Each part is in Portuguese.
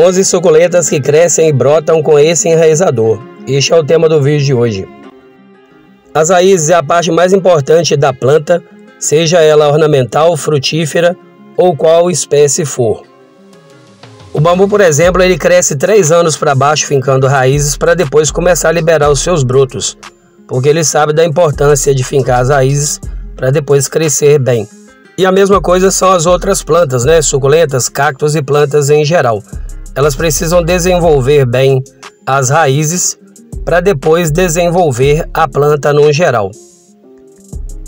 11 suculentas que crescem e brotam com esse enraizador. Este é o tema do vídeo de hoje. As raízes é a parte mais importante da planta, seja ela ornamental, frutífera ou qual espécie for. O bambu, por exemplo, ele cresce três anos para baixo, fincando raízes, para depois começar a liberar os seus brotos, porque ele sabe da importância de fincar as raízes para depois crescer bem. E a mesma coisa são as outras plantas, né? Suculentas, cactos e plantas em geral elas precisam desenvolver bem as raízes para depois desenvolver a planta no geral.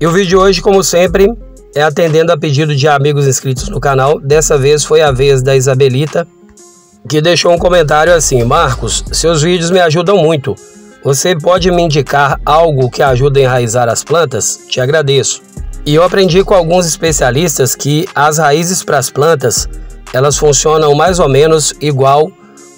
E o vídeo de hoje, como sempre, é atendendo a pedido de amigos inscritos no canal. Dessa vez foi a vez da Isabelita, que deixou um comentário assim: Marcos, seus vídeos me ajudam muito. Você pode me indicar algo que ajude a enraizar as plantas? Te agradeço. E eu aprendi com alguns especialistas que as raízes para as plantas elas funcionam mais ou menos igual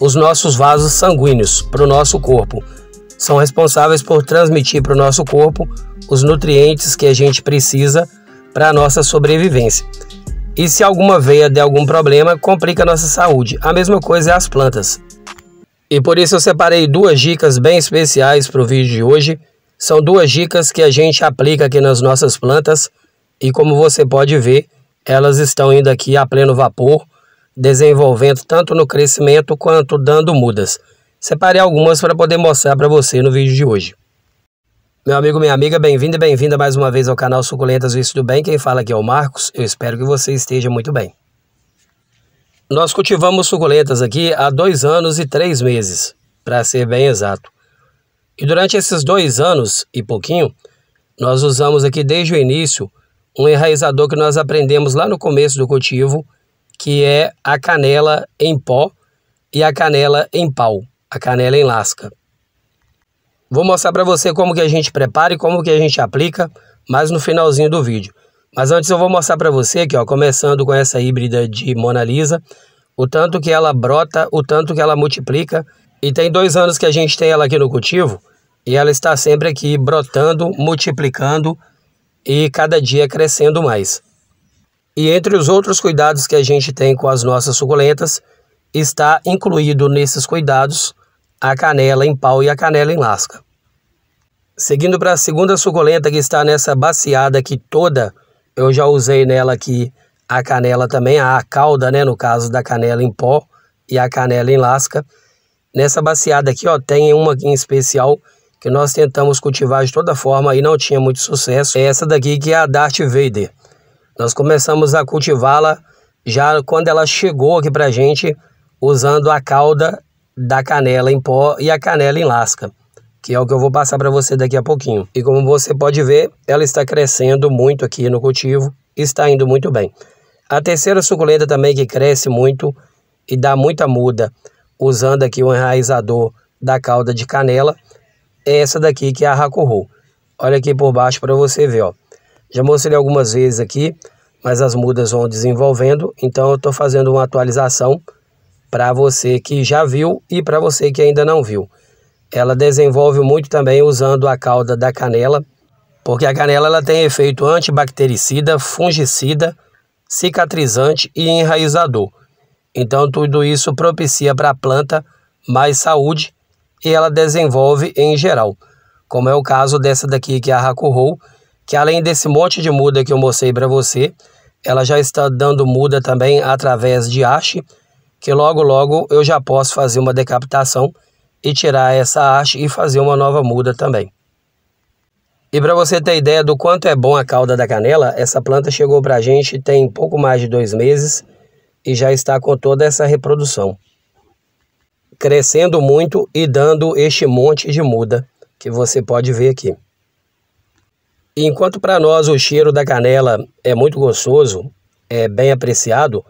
os nossos vasos sanguíneos para o nosso corpo. São responsáveis por transmitir para o nosso corpo os nutrientes que a gente precisa para a nossa sobrevivência. E se alguma veia der algum problema, complica a nossa saúde. A mesma coisa é as plantas. E por isso eu separei duas dicas bem especiais para o vídeo de hoje. São duas dicas que a gente aplica aqui nas nossas plantas e como você pode ver, elas estão indo aqui a pleno vapor desenvolvendo tanto no crescimento quanto dando mudas. Separei algumas para poder mostrar para você no vídeo de hoje. Meu amigo, minha amiga, bem-vindo e bem-vinda mais uma vez ao canal Suculentas Visto do Bem. Quem fala aqui é o Marcos, eu espero que você esteja muito bem. Nós cultivamos suculentas aqui há dois anos e três meses, para ser bem exato. E durante esses dois anos e pouquinho, nós usamos aqui desde o início um enraizador que nós aprendemos lá no começo do cultivo, que é a canela em pó e a canela em pau, a canela em lasca. Vou mostrar para você como que a gente prepara e como que a gente aplica, mais no finalzinho do vídeo. Mas antes eu vou mostrar para você aqui, ó, começando com essa híbrida de Mona Lisa, o tanto que ela brota, o tanto que ela multiplica. E tem dois anos que a gente tem ela aqui no cultivo e ela está sempre aqui brotando, multiplicando e cada dia crescendo mais. E entre os outros cuidados que a gente tem com as nossas suculentas, está incluído nesses cuidados a canela em pau e a canela em lasca. Seguindo para a segunda suculenta que está nessa baciada aqui toda, eu já usei nela aqui a canela também, a cauda, né, no caso da canela em pó e a canela em lasca. Nessa baciada aqui, ó, tem uma aqui em especial que nós tentamos cultivar de toda forma e não tinha muito sucesso. É essa daqui que é a Darth Vader. Nós começamos a cultivá-la já quando ela chegou aqui para a gente, usando a cauda da canela em pó e a canela em lasca, que é o que eu vou passar para você daqui a pouquinho. E como você pode ver, ela está crescendo muito aqui no cultivo, está indo muito bem. A terceira suculenta também que cresce muito e dá muita muda, usando aqui o um enraizador da cauda de canela, é essa daqui que é a Rakurru. Olha aqui por baixo para você ver, ó. Já mostrei algumas vezes aqui, mas as mudas vão desenvolvendo, então eu estou fazendo uma atualização para você que já viu e para você que ainda não viu. Ela desenvolve muito também usando a cauda da canela, porque a canela ela tem efeito antibactericida, fungicida, cicatrizante e enraizador. Então tudo isso propicia para a planta mais saúde e ela desenvolve em geral, como é o caso dessa daqui que é a Hakuhou, que além desse monte de muda que eu mostrei para você, ela já está dando muda também através de haste, que logo logo eu já posso fazer uma decapitação e tirar essa haste e fazer uma nova muda também. E para você ter ideia do quanto é bom a cauda da canela, essa planta chegou para a gente tem pouco mais de dois meses e já está com toda essa reprodução. Crescendo muito e dando este monte de muda que você pode ver aqui. Enquanto para nós o cheiro da canela é muito gostoso, é bem apreciado,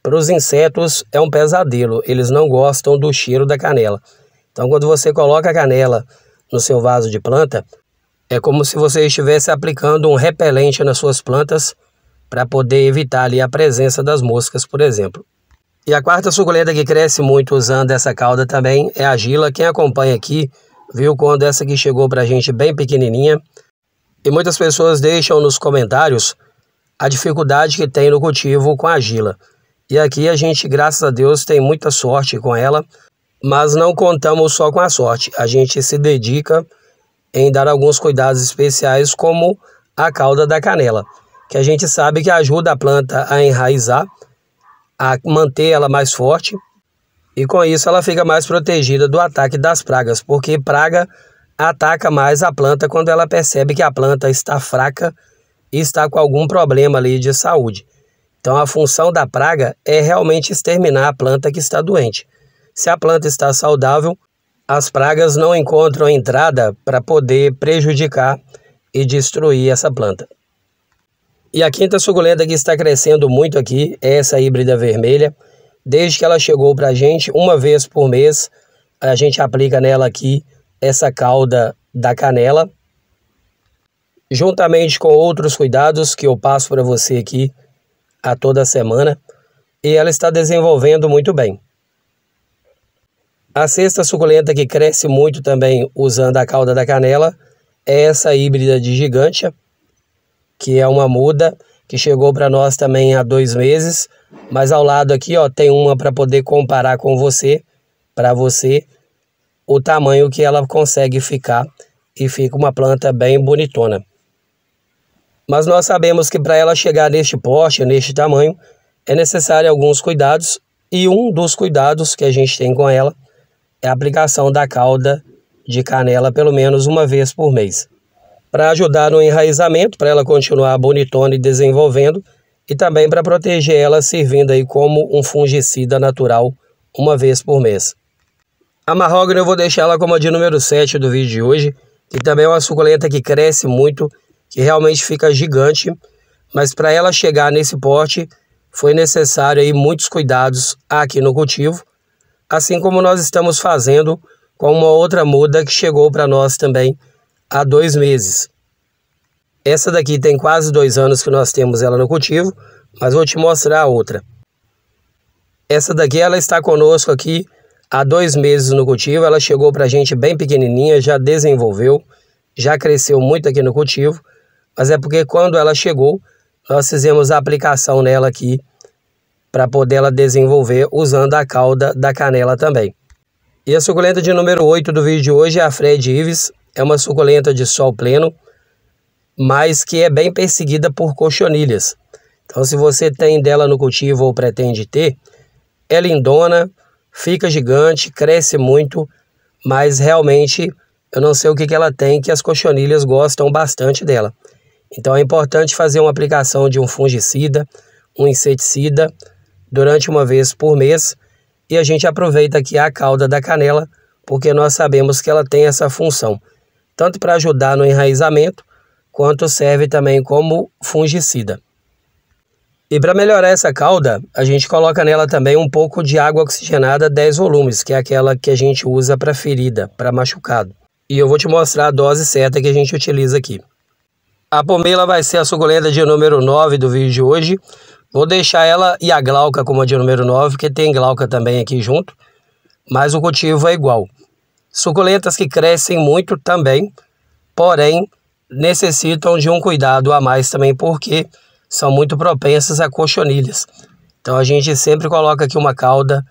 para os insetos é um pesadelo, eles não gostam do cheiro da canela. Então, quando você coloca a canela no seu vaso de planta, é como se você estivesse aplicando um repelente nas suas plantas para poder evitar ali a presença das moscas, por exemplo. E a quarta suculenta que cresce muito usando essa cauda também é a gila. Quem acompanha aqui viu quando essa aqui chegou para a gente bem pequenininha e muitas pessoas deixam nos comentários a dificuldade que tem no cultivo com a argila. E aqui a gente, graças a Deus, tem muita sorte com ela, mas não contamos só com a sorte. A gente se dedica em dar alguns cuidados especiais, como a cauda da canela, que a gente sabe que ajuda a planta a enraizar, a manter ela mais forte, e com isso ela fica mais protegida do ataque das pragas, porque praga ataca mais a planta quando ela percebe que a planta está fraca e está com algum problema ali de saúde. Então a função da praga é realmente exterminar a planta que está doente. Se a planta está saudável, as pragas não encontram entrada para poder prejudicar e destruir essa planta. E a quinta suculenta que está crescendo muito aqui é essa híbrida vermelha. Desde que ela chegou para a gente, uma vez por mês, a gente aplica nela aqui essa calda da canela, juntamente com outros cuidados que eu passo para você aqui a toda semana, e ela está desenvolvendo muito bem. A sexta suculenta que cresce muito também usando a cauda da canela é essa híbrida de gigantia, que é uma muda que chegou para nós também há dois meses, mas ao lado aqui ó, tem uma para poder comparar com você, para você o tamanho que ela consegue ficar e fica uma planta bem bonitona. Mas nós sabemos que para ela chegar neste porte, neste tamanho, é necessário alguns cuidados e um dos cuidados que a gente tem com ela é a aplicação da cauda de canela pelo menos uma vez por mês. Para ajudar no enraizamento, para ela continuar bonitona e desenvolvendo, e também para proteger ela servindo aí como um fungicida natural uma vez por mês. A marrógrafo eu vou deixar ela como a de número 7 do vídeo de hoje, que também é uma suculenta que cresce muito, que realmente fica gigante, mas para ela chegar nesse porte foi necessário aí muitos cuidados aqui no cultivo, assim como nós estamos fazendo com uma outra muda que chegou para nós também há dois meses. Essa daqui tem quase dois anos que nós temos ela no cultivo, mas vou te mostrar a outra. Essa daqui ela está conosco aqui há dois meses no cultivo. Ela chegou para a gente bem pequenininha, já desenvolveu, já cresceu muito aqui no cultivo. Mas é porque quando ela chegou, nós fizemos a aplicação nela aqui para poder ela desenvolver usando a cauda da canela também. E a suculenta de número 8 do vídeo de hoje é a Fred Ives. É uma suculenta de sol pleno, mas que é bem perseguida por cochonilhas. Então, se você tem dela no cultivo ou pretende ter, é lindona, fica gigante, cresce muito, mas realmente eu não sei o que, que ela tem que as cochonilhas gostam bastante dela. Então é importante fazer uma aplicação de um fungicida, um inseticida, durante uma vez por mês e a gente aproveita aqui a cauda da canela porque nós sabemos que ela tem essa função, tanto para ajudar no enraizamento, quanto serve também como fungicida. E para melhorar essa calda, a gente coloca nela também um pouco de água oxigenada 10 volumes, que é aquela que a gente usa para ferida, para machucado. E eu vou te mostrar a dose certa que a gente utiliza aqui. A pomela vai ser a suculenta de número 9 do vídeo de hoje. Vou deixar ela e a glauca como a de número 9, porque tem glauca também aqui junto. Mas o cultivo é igual. Suculentas que crescem muito também, porém necessitam de um cuidado a mais também, porque são muito propensas a cochonilhas. Então a gente sempre coloca aqui uma calda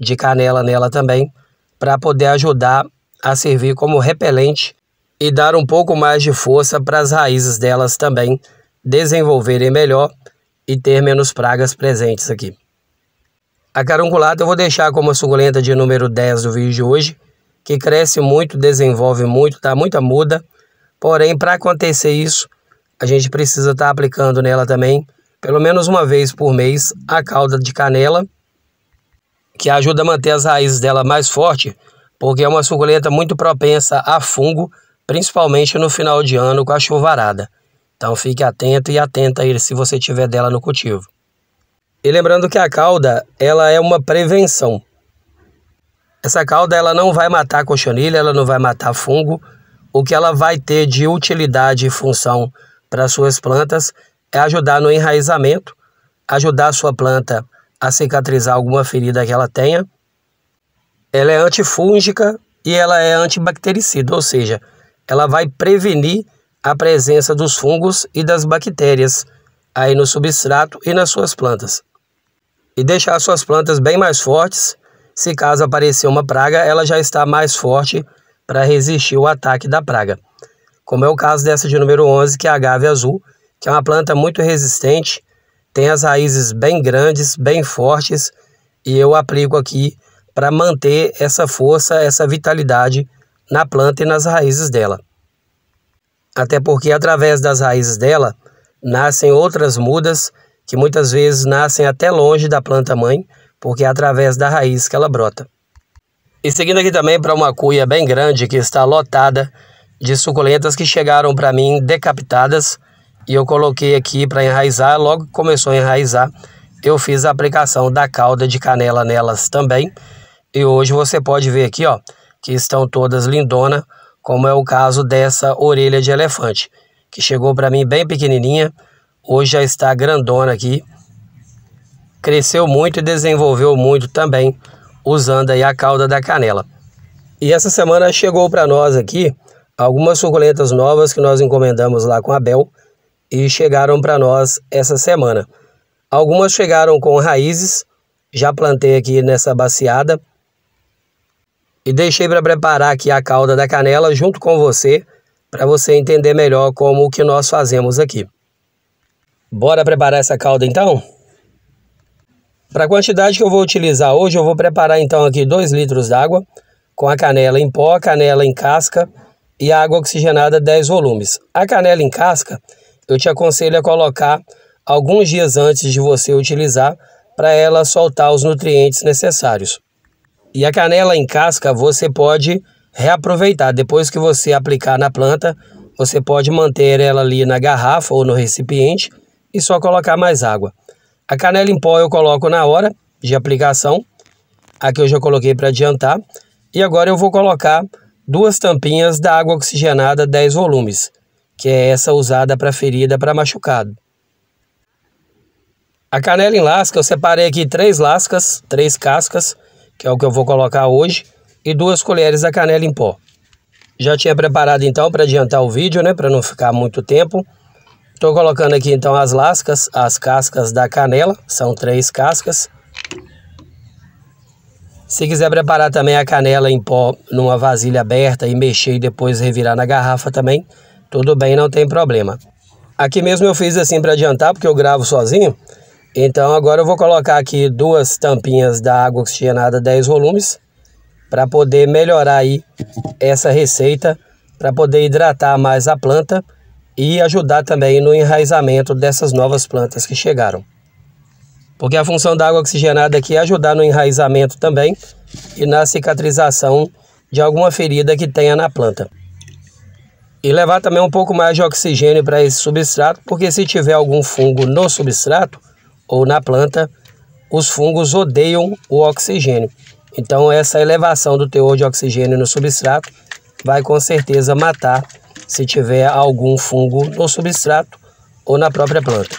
de canela nela também para poder ajudar a servir como repelente e dar um pouco mais de força para as raízes delas também desenvolverem melhor e ter menos pragas presentes aqui. A carunculata eu vou deixar como a suculenta de número 10 do vídeo de hoje, que cresce muito, desenvolve muito, dá tá muita muda. Porém, para acontecer isso, a gente precisa estar tá aplicando nela também, pelo menos uma vez por mês, a calda de canela, que ajuda a manter as raízes dela mais forte, porque é uma suculenta muito propensa a fungo, principalmente no final de ano com a chuvarada. Então fique atento e atenta aí se você tiver dela no cultivo. E lembrando que a cauda, ela é uma prevenção. Essa cauda, ela não vai matar cochonilha, ela não vai matar fungo. O que ela vai ter de utilidade e função para suas plantas é ajudar no enraizamento, ajudar a sua planta a cicatrizar alguma ferida que ela tenha. Ela é antifúngica e ela é antibactericida, ou seja, ela vai prevenir a presença dos fungos e das bactérias aí no substrato e nas suas plantas. E deixar suas plantas bem mais fortes, se caso aparecer uma praga, ela já está mais forte para resistir ao ataque da praga como é o caso dessa de número 11, que é a agave azul, que é uma planta muito resistente, tem as raízes bem grandes, bem fortes, e eu aplico aqui para manter essa força, essa vitalidade na planta e nas raízes dela. Até porque através das raízes dela nascem outras mudas que muitas vezes nascem até longe da planta mãe, porque é através da raiz que ela brota. E seguindo aqui também para uma cuia bem grande que está lotada de suculentas que chegaram para mim decapitadas e eu coloquei aqui para enraizar. Logo que começou a enraizar, eu fiz a aplicação da calda de canela nelas também. E hoje você pode ver aqui, ó, que estão todas lindona, como é o caso dessa orelha de elefante, que chegou para mim bem pequenininha, hoje já está grandona aqui. Cresceu muito e desenvolveu muito também, usando aí a cauda da canela. E essa semana chegou para nós aqui algumas suculentas novas que nós encomendamos lá com a Bel e chegaram para nós essa semana. Algumas chegaram com raízes, já plantei aqui nessa baciada e deixei para preparar aqui a calda da canela junto com você para você entender melhor como o que nós fazemos aqui. Bora preparar essa calda então? Para a quantidade que eu vou utilizar hoje, eu vou preparar então aqui 2 litros d'água com a canela em pó, canela em casca, e água oxigenada 10 volumes. A canela em casca, eu te aconselho a colocar alguns dias antes de você utilizar para ela soltar os nutrientes necessários. E a canela em casca você pode reaproveitar. Depois que você aplicar na planta, você pode manter ela ali na garrafa ou no recipiente e só colocar mais água. A canela em pó eu coloco na hora de aplicação. Aqui eu já coloquei para adiantar. E agora eu vou colocar duas tampinhas da água oxigenada 10 volumes, que é essa usada para ferida para machucado. A canela em lasca, eu separei aqui três lascas, três cascas, que é o que eu vou colocar hoje, e duas colheres da canela em pó. Já tinha preparado então para adiantar o vídeo, né, para não ficar muito tempo. Estou colocando aqui então as lascas, as cascas da canela, são três cascas. Se quiser preparar também a canela em pó numa vasilha aberta e mexer e depois revirar na garrafa também, tudo bem, não tem problema. Aqui mesmo eu fiz assim para adiantar, porque eu gravo sozinho. Então agora eu vou colocar aqui duas tampinhas da água oxigenada 10 volumes para poder melhorar aí essa receita, para poder hidratar mais a planta e ajudar também no enraizamento dessas novas plantas que chegaram porque a função da água oxigenada aqui é ajudar no enraizamento também e na cicatrização de alguma ferida que tenha na planta. E levar também um pouco mais de oxigênio para esse substrato, porque se tiver algum fungo no substrato ou na planta, os fungos odeiam o oxigênio. Então essa elevação do teor de oxigênio no substrato vai com certeza matar se tiver algum fungo no substrato ou na própria planta.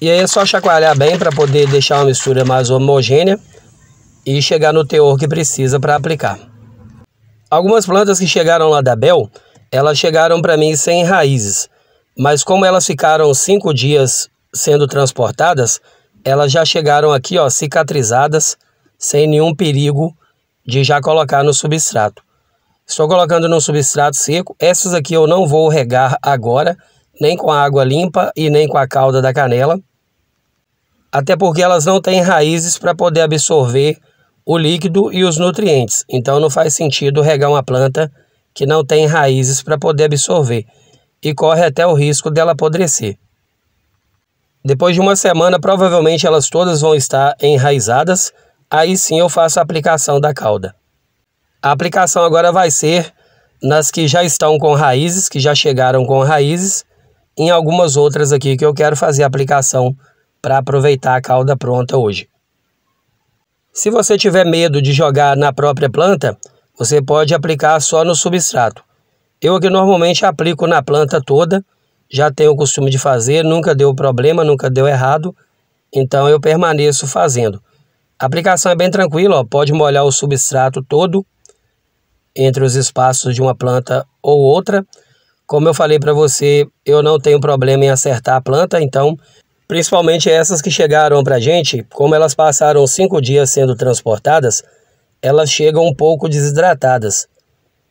E aí é só chacoalhar bem para poder deixar uma mistura mais homogênea e chegar no teor que precisa para aplicar. Algumas plantas que chegaram lá da Bel, elas chegaram para mim sem raízes, mas como elas ficaram cinco dias sendo transportadas, elas já chegaram aqui ó, cicatrizadas, sem nenhum perigo de já colocar no substrato. Estou colocando no substrato seco. Essas aqui eu não vou regar agora, nem com a água limpa e nem com a calda da canela, até porque elas não têm raízes para poder absorver o líquido e os nutrientes. Então não faz sentido regar uma planta que não tem raízes para poder absorver e corre até o risco dela apodrecer. Depois de uma semana, provavelmente elas todas vão estar enraizadas, aí sim eu faço a aplicação da cauda. A aplicação agora vai ser nas que já estão com raízes, que já chegaram com raízes, em algumas outras aqui que eu quero fazer aplicação para aproveitar a calda pronta hoje. Se você tiver medo de jogar na própria planta, você pode aplicar só no substrato. Eu aqui normalmente aplico na planta toda, já tenho o costume de fazer, nunca deu problema, nunca deu errado, então eu permaneço fazendo. A aplicação é bem tranquila, ó, pode molhar o substrato todo entre os espaços de uma planta ou outra, como eu falei para você, eu não tenho problema em acertar a planta, então, principalmente essas que chegaram para a gente, como elas passaram cinco dias sendo transportadas, elas chegam um pouco desidratadas.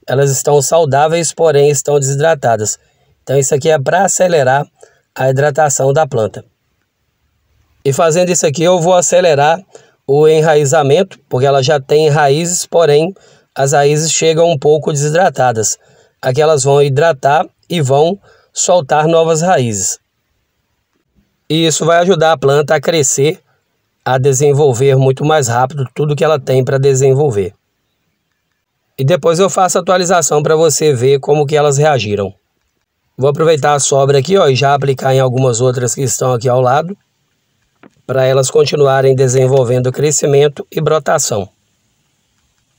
Elas estão saudáveis, porém estão desidratadas. Então, isso aqui é para acelerar a hidratação da planta. E fazendo isso aqui, eu vou acelerar o enraizamento, porque ela já tem raízes, porém as raízes chegam um pouco desidratadas. Aqui elas vão hidratar e vão soltar novas raízes. E isso vai ajudar a planta a crescer, a desenvolver muito mais rápido tudo que ela tem para desenvolver. E depois eu faço a atualização para você ver como que elas reagiram. Vou aproveitar a sobra aqui ó, e já aplicar em algumas outras que estão aqui ao lado, para elas continuarem desenvolvendo crescimento e brotação.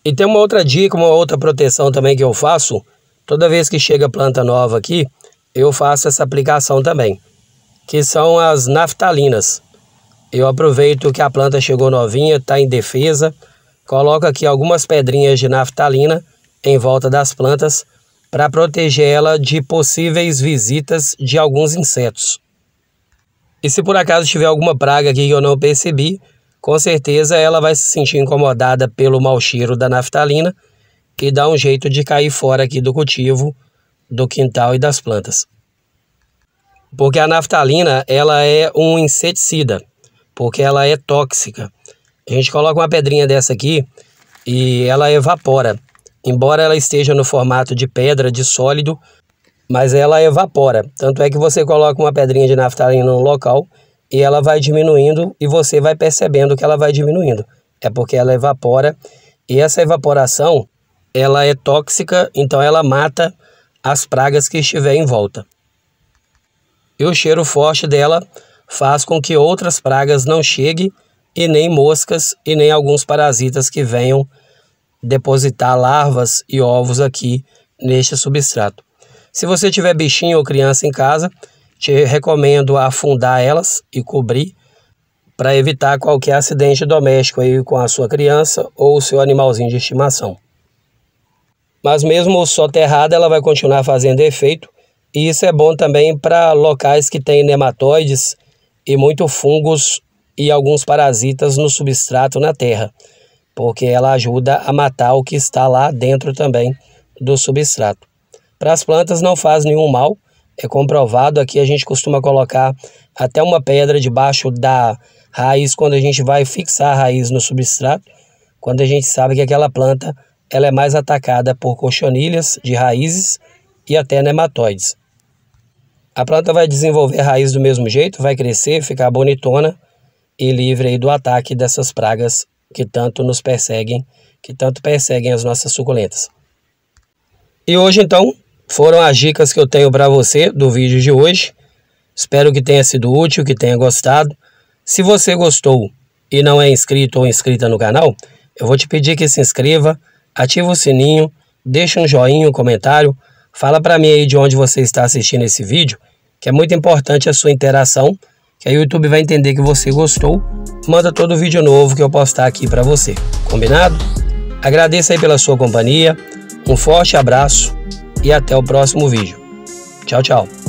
E tem uma outra dica, uma outra proteção também que eu faço, Toda vez que chega planta nova aqui, eu faço essa aplicação também, que são as naftalinas. Eu aproveito que a planta chegou novinha, está em defesa, coloco aqui algumas pedrinhas de naftalina em volta das plantas para proteger ela de possíveis visitas de alguns insetos. E se por acaso tiver alguma praga aqui que eu não percebi, com certeza ela vai se sentir incomodada pelo mau cheiro da naftalina que dá um jeito de cair fora aqui do cultivo, do quintal e das plantas. Porque a naftalina, ela é um inseticida, porque ela é tóxica. A gente coloca uma pedrinha dessa aqui e ela evapora. Embora ela esteja no formato de pedra, de sólido, mas ela evapora. Tanto é que você coloca uma pedrinha de naftalina no local e ela vai diminuindo e você vai percebendo que ela vai diminuindo. É porque ela evapora e essa evaporação ela é tóxica, então ela mata as pragas que estiver em volta. E o cheiro forte dela faz com que outras pragas não cheguem e nem moscas e nem alguns parasitas que venham depositar larvas e ovos aqui neste substrato. Se você tiver bichinho ou criança em casa, te recomendo afundar elas e cobrir para evitar qualquer acidente doméstico aí com a sua criança ou o seu animalzinho de estimação. Mas mesmo soterrada, ela vai continuar fazendo efeito. E isso é bom também para locais que têm nematóides e muito fungos e alguns parasitas no substrato na terra, porque ela ajuda a matar o que está lá dentro também do substrato. Para as plantas não faz nenhum mal, é comprovado. Aqui a gente costuma colocar até uma pedra debaixo da raiz quando a gente vai fixar a raiz no substrato, quando a gente sabe que aquela planta ela é mais atacada por cochonilhas de raízes e até nematóides. A planta vai desenvolver raiz do mesmo jeito, vai crescer, ficar bonitona e livre do ataque dessas pragas que tanto nos perseguem, que tanto perseguem as nossas suculentas. E hoje então foram as dicas que eu tenho para você do vídeo de hoje. Espero que tenha sido útil, que tenha gostado. Se você gostou e não é inscrito ou inscrita no canal, eu vou te pedir que se inscreva ativa o sininho, deixa um joinha, um comentário, fala para mim aí de onde você está assistindo esse vídeo, que é muito importante a sua interação, que aí o YouTube vai entender que você gostou, manda todo vídeo novo que eu postar aqui para você. Combinado? Agradeço aí pela sua companhia, um forte abraço e até o próximo vídeo. Tchau, tchau.